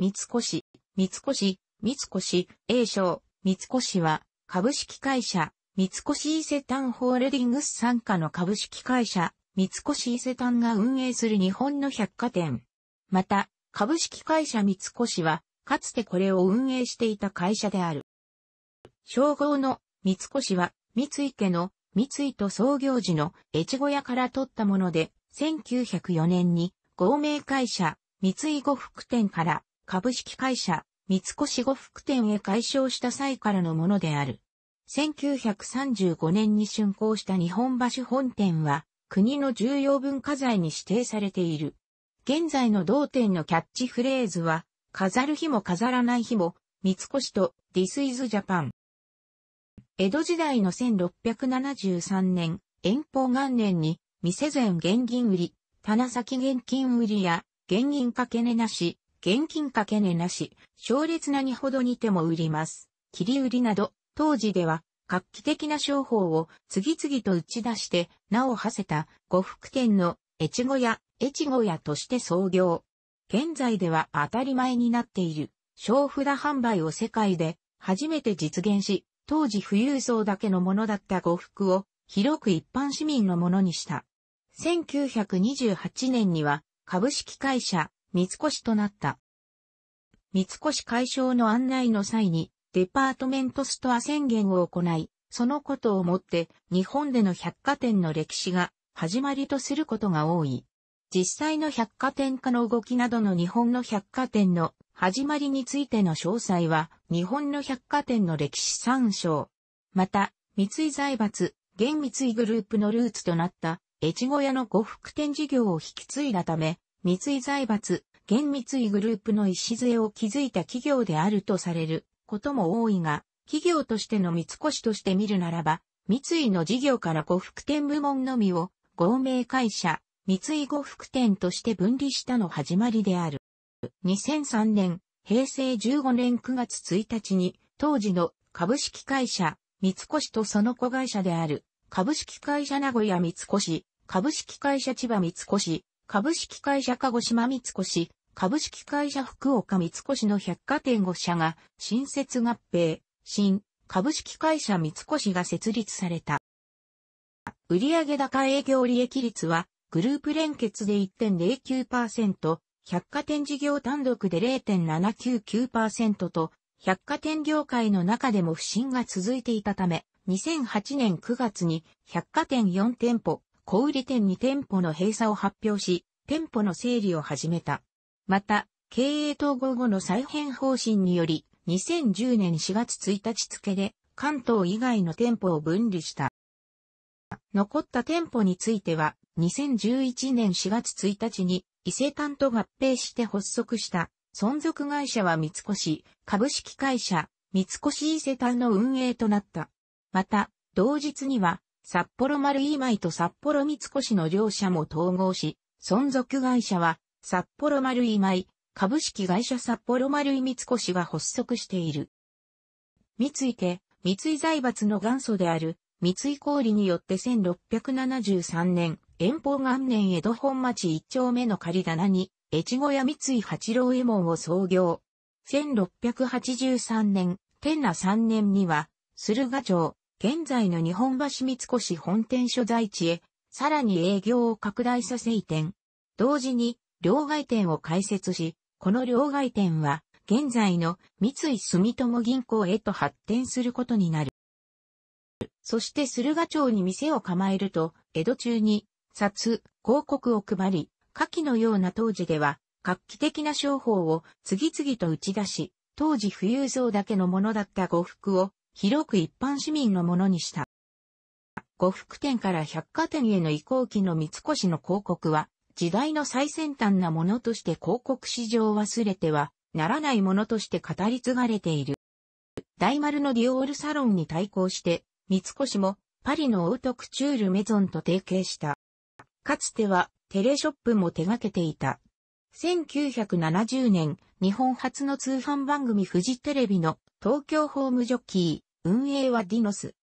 三越、三越、三越、英称、三越は、株式会社、三越伊勢丹ホールディングス傘下の株式会社、三越伊勢丹が運営する日本の百貨店。また、株式会社三越は、かつてこれを運営していた会社である。称号の三越は、三井家の三井と創業時の越後屋から取ったもので、1904年に、合名会社、三井呉服店から株式会社、三越呉服店へ改称した際からのものである。1935年に竣工した日本橋本店は、国の重要文化財に指定されている。現在の同店のキャッチフレーズは、飾る日も飾らない日も、三越と This is Japan。江戸時代の1673年、遠方元年に、店前現金売り、棚先現金売りや、現か掛値なし、現金かけ値なし、勝烈なにほどにても売ります。切り売りなど、当時では、画期的な商法を次々と打ち出して、名を馳せた呉服店の越後屋、越後屋として創業。現在では当たり前になっている、小札販売を世界で初めて実現し、当時富裕層だけのものだった呉服を広く一般市民のものにした。1928年には株式会社三越となった。三越解消の案内の際に、デパートメントストア宣言を行い、そのことをもって日本での百貨店の歴史が始まりとすることが多い。実際の百貨店化の動きなどの日本の百貨店の始まりについての詳細は日本の百貨店の歴史参照。また、三井財閥、現三井グループのルーツとなった越後屋の呉服店事業を引き継いだため、三井財閥、現三井グループの礎を築いた企業であるとされることも多いが、企業としての三越として見るならば、三井の事業から呉服店部門のみを合名会社、三井呉服店として分離したの始まりである。2003年、平成15年9月1日に、当時の株式会社、三越とその子会社である、株式会社名古屋三越、株式会社千葉三越、株式会社鹿児島三越、株式会社福岡三越の百貨店5社が、新設合併、新、株式会社三越が設立された。売上高営業利益率は、グループ連結で1.09%、百貨店事業単独で0.799%と、百貨店業界の中でも不振が続いていたため、2008年9月に百貨店4店舗、小売店に店舗の閉鎖を発表し、店舗の整理を始めた。また、経営統合後の再編方針により、2010年4月1日付で、関東以外の店舗を分離した。残った店舗については、2011年4月1日に、伊勢丹と合併して発足した、存続会社は三越、株式会社、三越伊勢丹の運営となった。また、同日には、札幌丸井米と札幌三越の両社も統合し、存続会社は、札幌丸井米、株式会社札幌丸井三越が発足している。三井家、三井財閥の元祖である、三井氷によって1673年、遠方元年江戸本町一丁目の仮棚に、越後屋三井八郎右衛門を創業。1683年、天那3年には、駿河町、現在の日本橋三越本店所在地へ、さらに営業を拡大させ移転。同時に、両外店を開設し、この両外店は、現在の三井住友銀行へと発展することになる。そして駿河町に店を構えると、江戸中に、札、広告を配り、下記のような当時では、画期的な商法を次々と打ち出し、当時富裕層だけのものだった呉服を広く一般市民のものにした。呉服店から百貨店への移行期の三越の広告は、時代の最先端なものとして広告市場を忘れてはならないものとして語り継がれている。大丸のディオールサロンに対抗して、三越もパリのオートクチュールメゾンと提携した。かつてはテレショップも手掛けていた。1970年、日本初の通販番組フジテレビの東京ホームジョッキー。運営はディノス。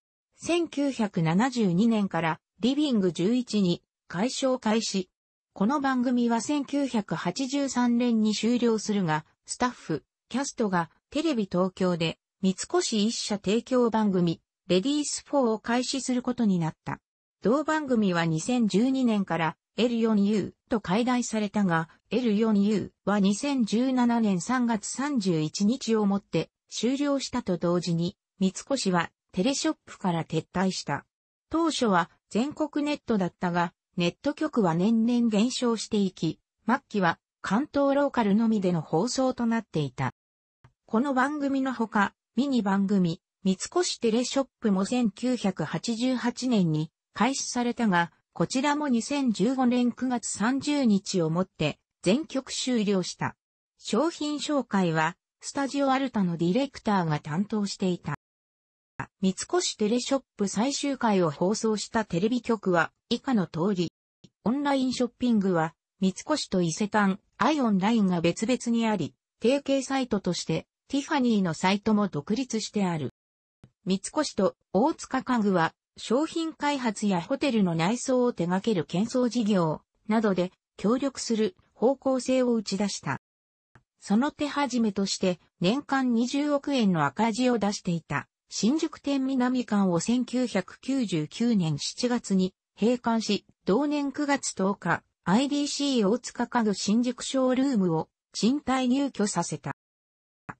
1972年からリビング11に解消開始。この番組は1983年に終了するが、スタッフ、キャストがテレビ東京で三越一社提供番組、レディース4を開始することになった。同番組は2012年から L4U と解題されたが、L4U は2017年3月31日をもって終了したと同時に、三越はテレショップから撤退した。当初は全国ネットだったが、ネット局は年々減少していき、末期は関東ローカルのみでの放送となっていた。この番組のほか、ミニ番組、三越テレショップも1988年に開始されたが、こちらも2015年9月30日をもって全局終了した。商品紹介は、スタジオアルタのディレクターが担当していた。三越テレショップ最終回を放送したテレビ局は以下の通り。オンラインショッピングは三越と伊勢丹、アイオンラインが別々にあり、提携サイトとしてティファニーのサイトも独立してある。三越と大塚家具は商品開発やホテルの内装を手掛ける建装事業などで協力する方向性を打ち出した。その手始めとして年間20億円の赤字を出していた。新宿店南館を1999年7月に閉館し、同年9月10日、IDC 大塚家具新宿ショールームを賃貸入居させた。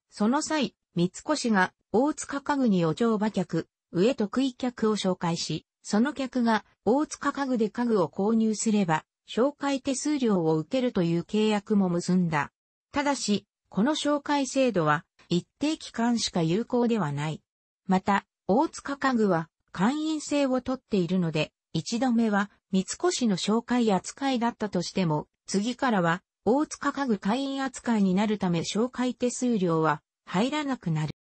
その際、三越が大塚家具に余剰馬客、上得意客を紹介し、その客が大塚家具で家具を購入すれば、紹介手数料を受けるという契約も結んだ。ただし、この紹介制度は一定期間しか有効ではない。また、大塚家具は会員制をとっているので、一度目は三越の紹介扱いだったとしても、次からは大塚家具会員扱いになるため紹介手数料は入らなくなる。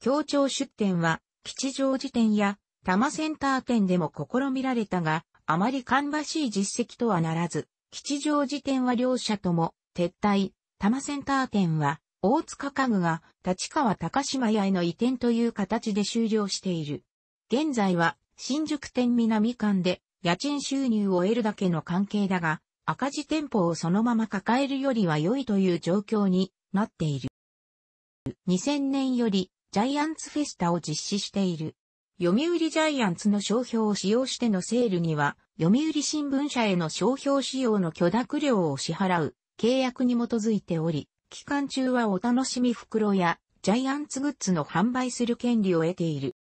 協調出店は吉祥寺店や多摩センター店でも試みられたが、あまり芳しい実績とはならず、吉祥寺店は両社とも撤退、多摩センター店は大塚家具が立川高島屋への移転という形で終了している。現在は新宿店南館で家賃収入を得るだけの関係だが、赤字店舗をそのまま抱えるよりは良いという状況になっている。2000年よりジャイアンツフェスタを実施している。読売ジャイアンツの商標を使用してのセールには、読売新聞社への商標使用の許諾料を支払う契約に基づいており、期間中はお楽しみ袋やジャイアンツグッズの販売する権利を得ている。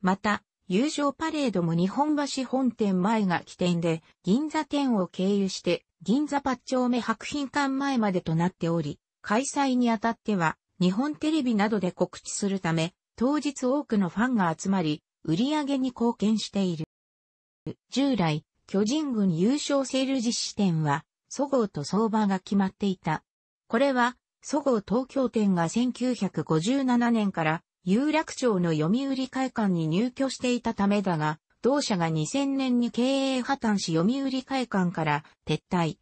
また、友情パレードも日本橋本店前が起点で、銀座店を経由して、銀座八丁目白品館前までとなっており、開催にあたっては、日本テレビなどで告知するため、当日多くのファンが集まり、売り上げに貢献している。従来、巨人軍優勝セール実施店は、そごうと相場が決まっていた。これは、そごう東京店が1957年から有楽町の読売会館に入居していたためだが、同社が2000年に経営破綻し読売会館から撤退。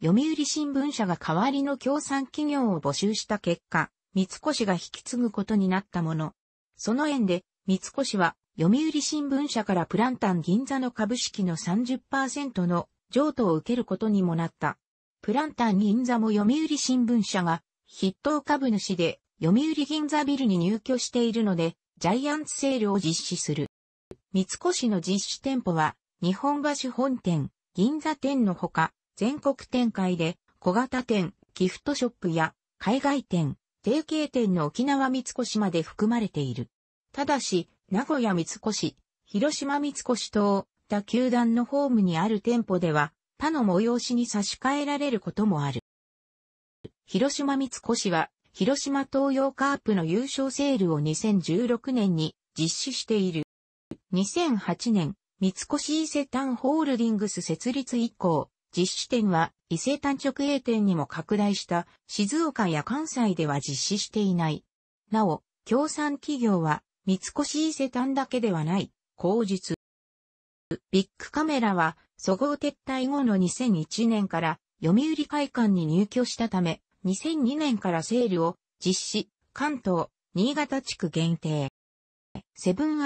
読売新聞社が代わりの協賛企業を募集した結果、三越が引き継ぐことになったもの。その縁で、三越は読売新聞社からプランタン銀座の株式の30%の譲渡を受けることにもなった。プランタン銀座も読売新聞社が筆頭株主で読売銀座ビルに入居しているので、ジャイアンツセールを実施する。三越の実施店舗は、日本橋本店、銀座店のほか、全国展開で、小型店、ギフトショップや、海外店、提携店の沖縄三越まで含まれている。ただし、名古屋三越、広島三越等、他球団のホームにある店舗では、他の催しに差し替えられることもある。広島三越は、広島東洋カープの優勝セールを2016年に実施している。2008年、三越伊勢丹ホールディングス設立以降、実施店は伊勢丹直営店にも拡大した静岡や関西では実施していない。なお、共産企業は三越伊勢丹だけではない、口述。ビッグカメラはそごう撤退後の2001年から読売会館に入居したため、2002年からセールを実施、関東、新潟地区限定。セブン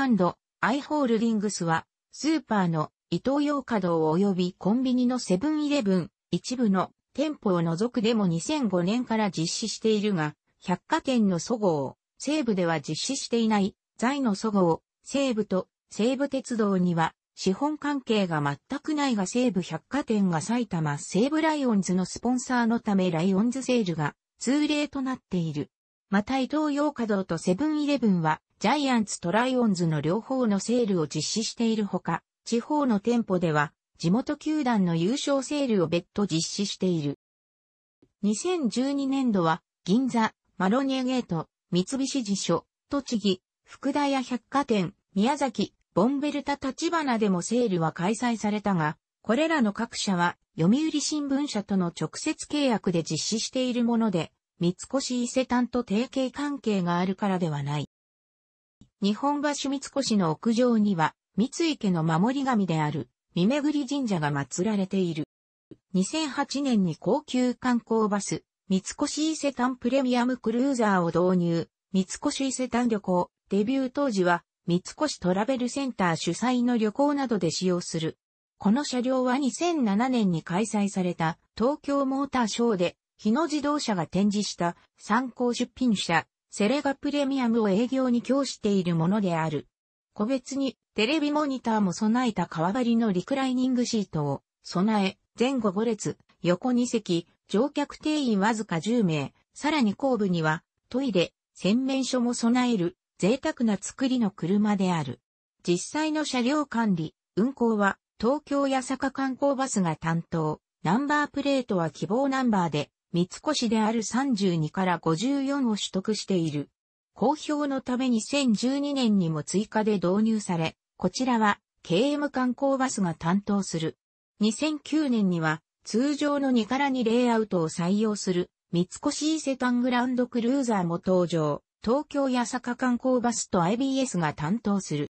アイ・ホールディングスは、スーパーのイトーヨーカドー及びコンビニのセブンイレブン、一部の店舗を除くでも2005年から実施しているが、百貨店のそごう、西部では実施していない、在のそごう、西部と西部鉄道には資本関係が全くないが西武百貨店が埼玉西武ライオンズのスポンサーのためライオンズセールが通例となっている。また伊東洋華堂とセブンイレブンはジャイアンツとライオンズの両方のセールを実施しているほか、地方の店舗では地元球団の優勝セールを別途実施している。2012年度は銀座、マロニエゲート、三菱地所、栃木、福田屋百貨店、宮崎、ボンベルタ立花でもセールは開催されたが、これらの各社は読売新聞社との直接契約で実施しているもので、三越伊勢丹と提携関係があるからではない。日本橋三越の屋上には、三井家の守り神である、三巡神社が祀られている。2008年に高級観光バス、三越伊勢丹プレミアムクルーザーを導入、三越伊勢丹旅行、デビュー当時は三越トラベルセンター主催の旅行などで使用する。この車両は2007年に開催された東京モーターショーで日野自動車が展示した参考出品車セレガプレミアムを営業に供しているものである。個別にテレビモニターも備えた革張りのリクライニングシートを備え前後5列、横2席、乗客定員わずか10名、さらに後部にはトイレ、洗面所も備える贅沢な作りの車である。実際の車両管理、運行は東京八坂観光バスが担当、ナンバープレートは希望ナンバーで、三越である32から54を取得している。公表のために2012年にも追加で導入され、こちらは KM 観光バスが担当する。2009年には通常の2から2レイアウトを採用する三越伊勢丹グランドクルーザーも登場。東京八坂観光バスと IBS が担当する。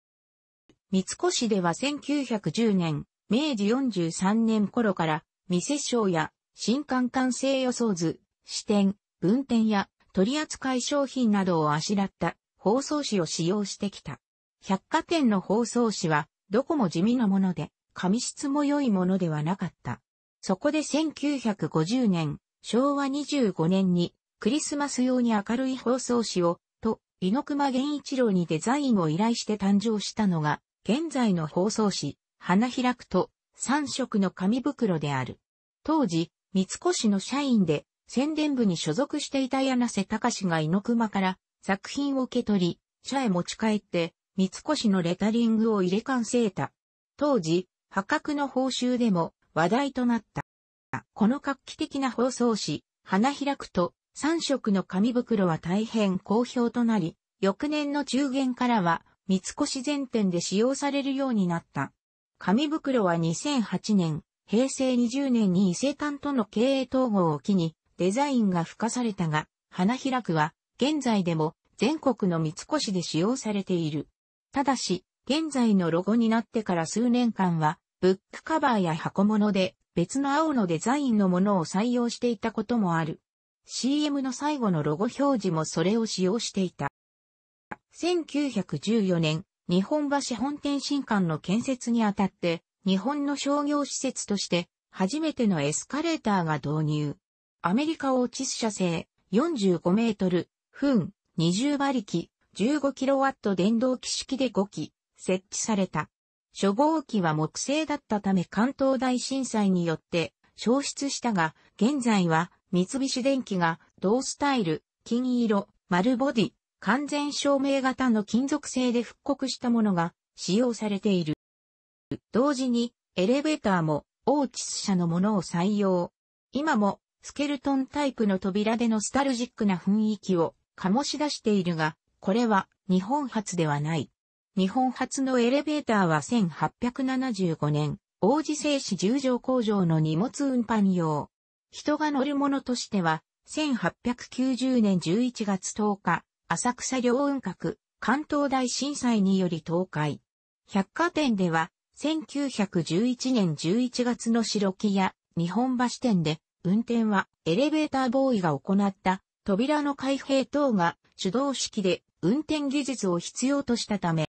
三越では1910年、明治43年頃から、店商や新刊完成予想図、支店、分店や取扱い商品などをあしらった包装紙を使用してきた。百貨店の包装紙は、どこも地味なもので、紙質も良いものではなかった。そこで1950年、昭和25年にクリスマス用に明るい包装紙を、と、猪熊源一郎にデザインを依頼して誕生したのが、現在の包装紙、花開くと、三色の紙袋である。当時、三越の社員で、宣伝部に所属していた柳瀬隆が猪熊から作品を受け取り、社へ持ち帰って、三越のレタリングを入れ完成た。当時、破格の報酬でも話題となった。この画期的な包装紙、花開くと、3色の紙袋は大変好評となり、翌年の中元からは、三越全店で使用されるようになった。紙袋は2008年、平成20年に伊勢丹との経営統合を機に、デザインが付加されたが、花開くは、現在でも全国の三越で使用されている。ただし、現在のロゴになってから数年間は、ブックカバーや箱物で別の青のデザインのものを採用していたこともある。CM の最後のロゴ表示もそれを使用していた。1914年、日本橋本店新館の建設にあたって、日本の商業施設として、初めてのエスカレーターが導入。アメリカオーチス社製、45メートル、分、20馬力、15キロワット電動機式で5機、設置された。初号機は木製だったため関東大震災によって消失したが、現在は三菱電機が同スタイル、金色、丸ボディ、完全照明型の金属製で復刻したものが使用されている。同時にエレベーターもオーチス社のものを採用。今もスケルトンタイプの扉でノスタルジックな雰囲気を醸し出しているが、これは日本初ではない。日本初のエレベーターは1875年、王子製紙十条工場の荷物運搬用、人が乗るものとしては、1890年11月10日、浅草両雲閣、関東大震災により倒壊。百貨店では、1911年11月の白木屋、日本橋店で、運転はエレベーターボーイが行った扉の開閉等が手動式で運転技術を必要としたため、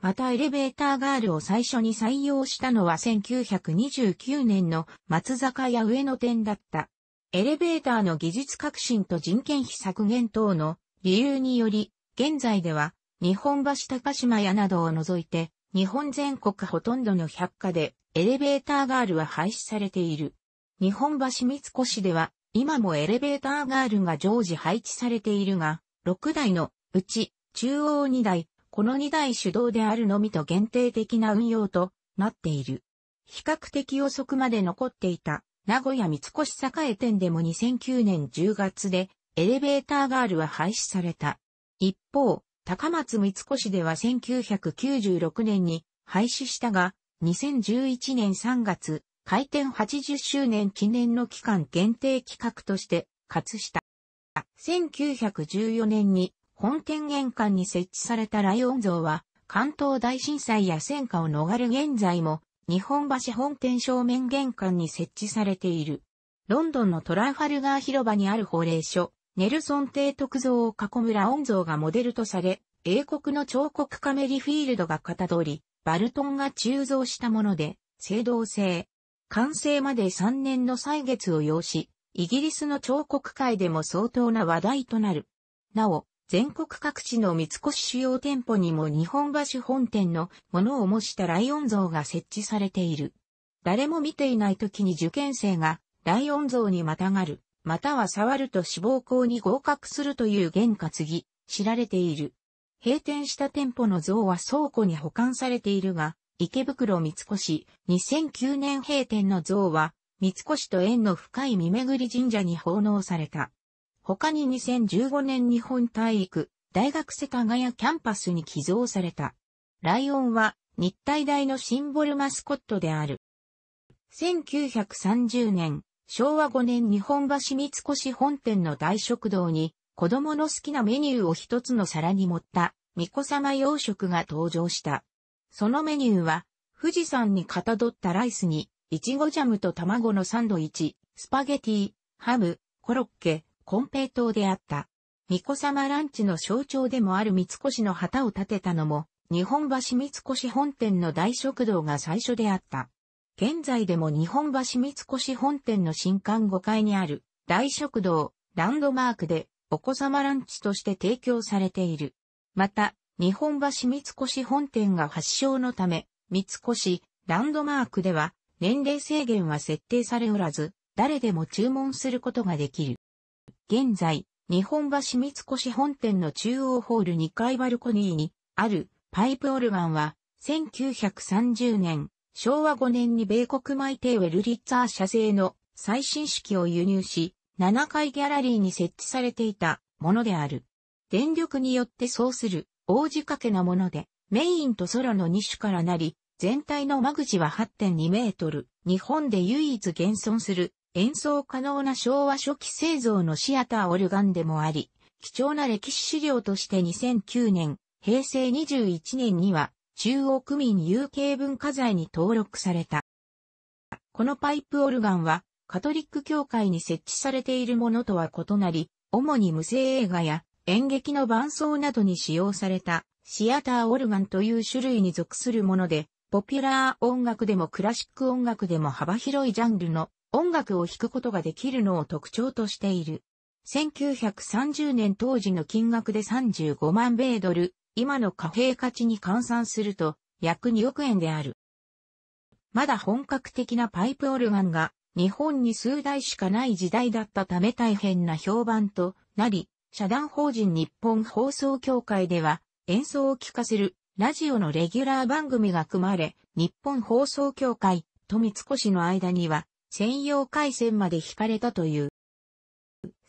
またエレベーターガールを最初に採用したのは1929年の松坂屋上野店だった。エレベーターの技術革新と人件費削減等の理由により、現在では日本橋高島屋などを除いて、日本全国ほとんどの百貨でエレベーターガールは廃止されている。日本橋三越では今もエレベーターガールが常時配置されているが、6台のうち中央2台、この2台手動であるのみと限定的な運用となっている。比較的遅くまで残っていた名古屋三越栄店でも2009年10月でエレベーターガールは廃止された。一方、高松三越では1996年に廃止したが、2011年3月、開店80周年記念の期間限定企画として、活した。1914年に本店玄関に設置されたライオン像は、関東大震災や戦火を逃れ現在も、日本橋本店正面玄関に設置されている。ロンドンのトラファルガー広場にある法令所、ネルソン帝徳像を囲むライオン像がモデルとされ、英国の彫刻家メリフィールドが型取り、バルトンが鋳造したもので、青銅製。完成まで3年の歳月を要し、イギリスの彫刻界でも相当な話題となる。なお、全国各地の三越主要店舗にも日本橋本店のものを模したライオン像が設置されている。誰も見ていない時に受験生がライオン像にまたがる、または触ると志望校に合格するという原継ぎ、知られている。閉店した店舗の像は倉庫に保管されているが、池袋三越、2009年閉店の像は、三越と縁の深い見巡り神社に奉納された。他に2015年日本体育、大学世田谷キャンパスに寄贈された。ライオンは日体大のシンボルマスコットである。1930年、昭和5年日本橋三越本店の大食堂に子供の好きなメニューを一つの皿に盛った巫女様洋食が登場した。そのメニューは富士山にかたどったライスにいちごジャムと卵のサンドイッチ、スパゲティ、ハム、コロッケ、金平糖であった。巫女様ランチの象徴でもある三越の旗を立てたのも、日本橋三越本店の大食堂が最初であった。現在でも日本橋三越本店の新館5階にある大食堂、ランドマークでお子様ランチとして提供されている。また、日本橋三越本店が発祥のため、三越、ランドマークでは年齢制限は設定されおらず、誰でも注文することができる。現在、日本橋三越本店の中央ホール2階バルコニーにあるパイプオルガンは、1930年、昭和5年に米国マイテーウェルリッツァー社製の最新式を輸入し、7階ギャラリーに設置されていたものである。電力によってそうする大仕掛けなもので、メインとソロの2種からなり、全体の間口は8.2メートル、日本で唯一現存する演奏可能な昭和初期製造のシアターオルガンでもあり、貴重な歴史資料として2009年、平成21年には中央区民有形文化財に登録された。このパイプオルガンはカトリック教会に設置されているものとは異なり、主に無声映画や演劇の伴奏などに使用されたシアターオルガンという種類に属するもので、ポピュラー音楽でもクラシック音楽でも幅広いジャンルの音楽を弾くことができるのを特徴としている。1930年当時の金額で35万米ドル、今の貨幣価値に換算すると約2億円である。まだ本格的なパイプオルガンが日本に数台しかない時代だったため大変な評判となり、社団法人日本放送協会では演奏を聴かせるラジオのレギュラー番組が組まれ、日本放送協会と三越の間には専用回線まで引かれたという。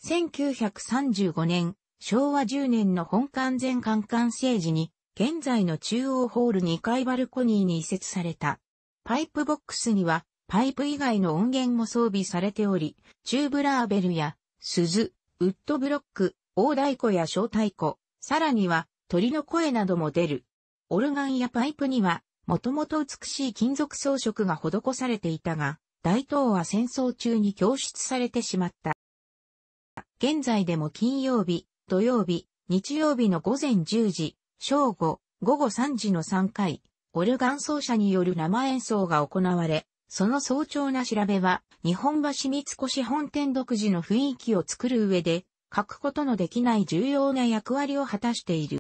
1935年、昭和10年の本館全館館政治に、現在の中央ホール2階バルコニーに移設された。パイプボックスには、パイプ以外の音源も装備されており、チューブラーベルや、鈴、ウッドブロック、大太鼓や小太鼓、さらには、鳥の声なども出る。オルガンやパイプには、もともと美しい金属装飾が施されていたが、大東亜戦争中に供出されてしまった。現在でも金曜日、土曜日、日曜日の午前10時、正午、午後3時の3回、オルガン奏者による生演奏が行われ、その早朝な調べは、日本橋三越本店独自の雰囲気を作る上で、書くことのできない重要な役割を果たしている。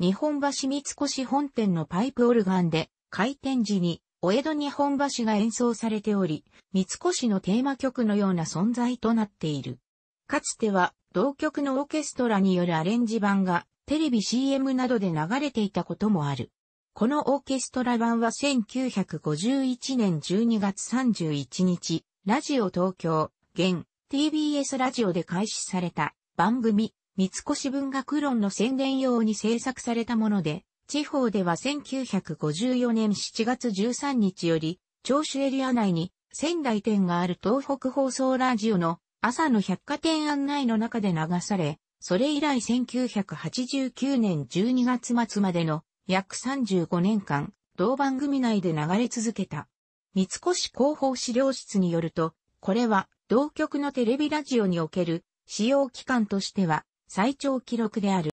日本橋三越本店のパイプオルガンで、開店時にお江戸日本橋が演奏されており、三越のテーマ曲のような存在となっている。かつては、同曲のオーケストラによるアレンジ版が、テレビ CM などで流れていたこともある。このオーケストラ版は1951年12月31日、ラジオ東京、現 TBS ラジオで開始された番組、三越文学論の宣伝用に制作されたもので、地方では1954年7月13日より、聴取エリア内に仙台店がある東北放送ラジオの朝の百貨店案内の中で流され、それ以来1989年12月末までの約35年間、同番組内で流れ続けた。三越広報資料室によると、これは同局のテレビラジオにおける使用期間としては最長記録である。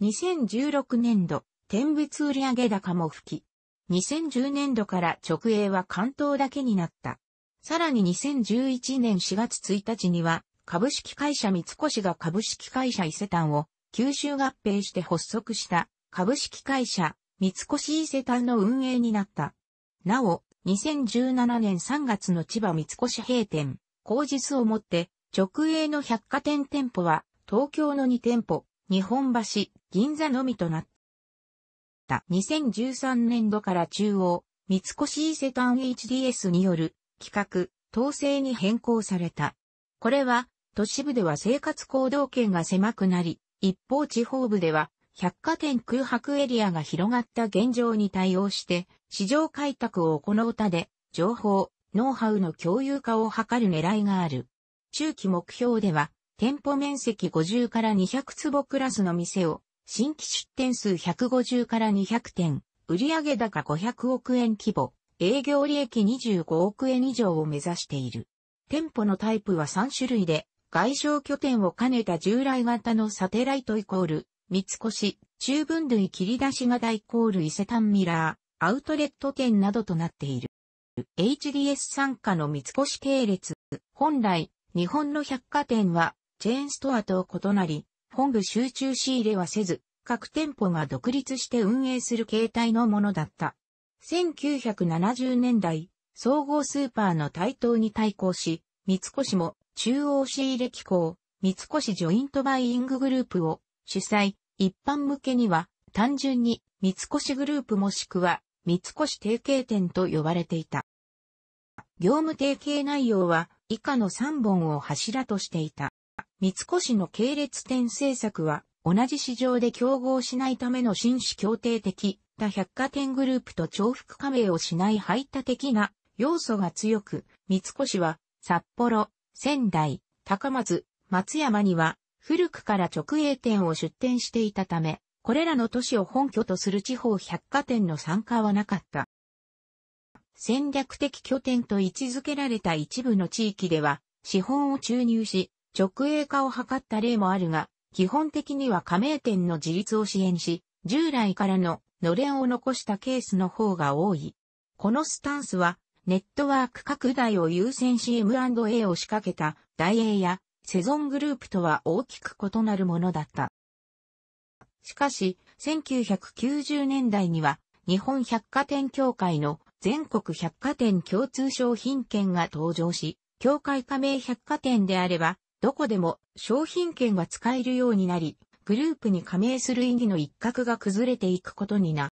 2016年度、天物売上高も吹き、2010年度から直営は関東だけになった。さらに2011年4月1日には、株式会社三越が株式会社伊勢丹を九州合併して発足した株式会社三越伊勢丹の運営になった。なお、2017年3月の千葉三越閉店、口実をもって直営の百貨店店舗は東京の2店舗、日本橋、銀座のみとなった。。2013年度から中央、三越伊勢丹 HDS による企画、統制に変更された。これは、都市部では生活行動圏が狭くなり、一方地方部では百貨店空白エリアが広がった現状に対応して、市場開拓を行うたで、情報、ノウハウの共有化を図る狙いがある。中期目標では、店舗面積50から200坪クラスの店を新規出店数150から200店、売上高500億円規模、営業利益25億円以上を目指している。店舗のタイプは3種類で、外商拠点を兼ねた従来型のサテライトイコール、三越、中分類切り出し型イコール伊勢丹ミラー、アウトレット店などとなっている。HDS 参加の三越系列、本来、日本の百貨店は、チェーンストアと異なり、本部集中仕入れはせず、各店舗が独立して運営する形態のものだった。1970年代、総合スーパーの台頭に対抗し、三越も中央仕入れ機構、三越ジョイントバイインググループを主催、一般向けには単純に三越グループもしくは三越提携店と呼ばれていた。業務提携内容は以下の3本を柱としていた。三越の系列店政策は、同じ市場で競合しないための紳士協定的、他百貨店グループと重複加盟をしない排他的な要素が強く、三越は、札幌、仙台、高松、松山には、古くから直営店を出店していたため、これらの都市を本拠とする地方百貨店の参加はなかった。戦略的拠点と位置づけられた一部の地域では、資本を注入し、直営化を図った例もあるが、基本的には加盟店の自立を支援し、従来からののれんを残したケースの方が多い。このスタンスは、ネットワーク拡大を優先し M&A を仕掛けた大英やセゾングループとは大きく異なるものだった。しかし、1990年代には日本百貨店協会の全国百貨店共通商品券が登場し、協会加盟百貨店であればどこでも商品券が使えるようになり、グループに加盟する意義の一角が崩れていくことにな。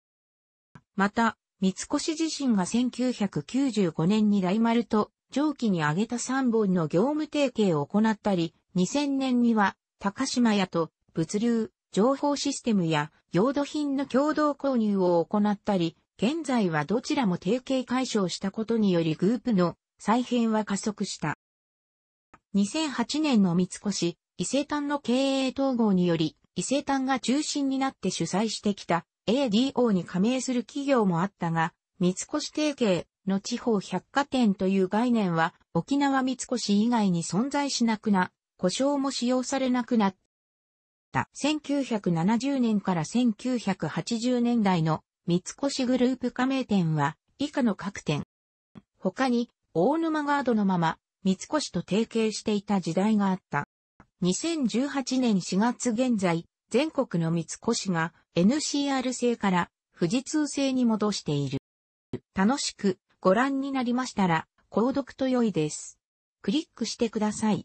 また、三越自身が1995年に大丸と上記に挙げた3本の業務提携を行ったり、2000年には高島屋と物流、情報システムや用土品の共同購入を行ったり、現在はどちらも提携解消したことによりグループの再編は加速した。2008年の三越、伊勢丹の経営統合により、伊勢丹が中心になって主催してきた ADO に加盟する企業もあったが、三越提携の地方百貨店という概念は沖縄三越以外に存在しなくな、故障も使用されなくなった。1970年から1980年代の三越グループ加盟店は以下の各店。他に大沼ガードのまま三越と提携していた時代があった。2018年4月現在、全国の三越が NCR 製から富士通製に戻している。楽しくご覧になりましたら、購読と良いです。クリックしてください。